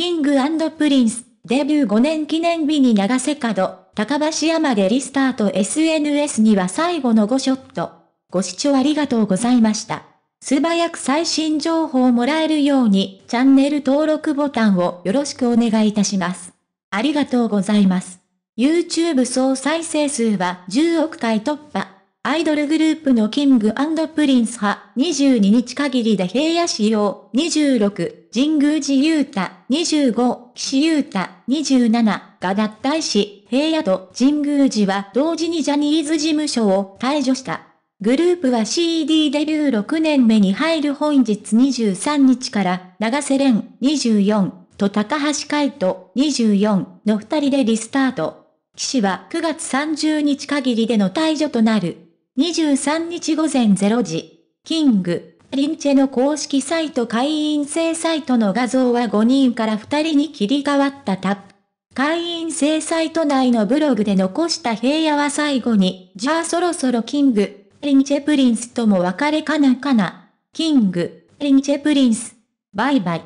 キングプリンス、デビュー5年記念日に流せ角、高橋山でリスタート SNS には最後の5ショット。ご視聴ありがとうございました。素早く最新情報をもらえるように、チャンネル登録ボタンをよろしくお願いいたします。ありがとうございます。YouTube 総再生数は10億回突破。アイドルグループのキングプリンス派、22日限りで平野市要26、神宮寺優太、25、岸優太、27が脱退し、平野と神宮寺は同時にジャニーズ事務所を退場した。グループは CD デビュー6年目に入る本日23日から、長瀬廉24と高橋海人24の2人でリスタート。騎士は9月30日限りでの退場となる。23日午前0時、キング、リンチェの公式サイト会員制サイトの画像は5人から2人に切り替わったタップ。会員制サイト内のブログで残した平野は最後に、じゃあそろそろキング、リンチェプリンスとも別れかなかな。キング、リンチェプリンス、バイバイ。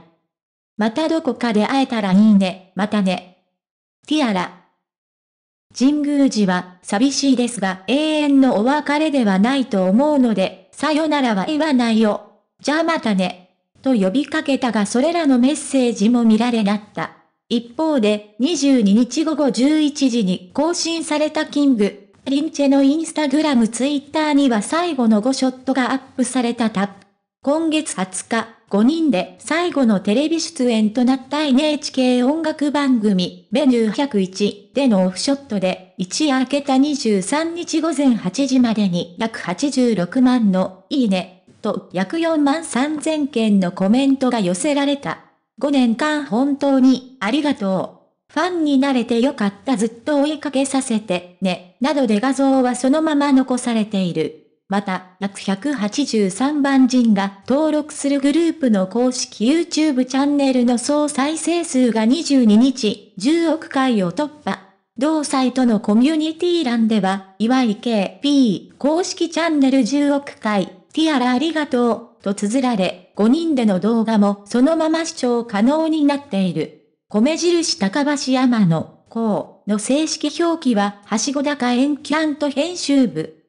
またどこかで会えたらいいね、またね。ティアラ。神宮寺は寂しいですが永遠のお別れではないと思うので、さよならは言わないよ。じゃあまたね。と呼びかけたがそれらのメッセージも見られなった。一方で、22日午後11時に更新されたキング、リンチェのインスタグラムツイッターには最後の5ショットがアップされたタップ。今月20日、5人で最後のテレビ出演となった NHK 音楽番組、メニュー101でのオフショットで、一夜明けた23日午前8時までに約86万のいいね、と約4万3000件のコメントが寄せられた。5年間本当にありがとう。ファンになれてよかったずっと追いかけさせてね、などで画像はそのまま残されている。また、約183万人が登録するグループの公式 YouTube チャンネルの総再生数が22日、10億回を突破。同サイトのコミュニティ欄では、岩井 KP 公式チャンネル10億回、ティアラありがとう、と綴られ、5人での動画もそのまま視聴可能になっている。米印高橋山の、こう、の正式表記は、はしご高円キャント編集部。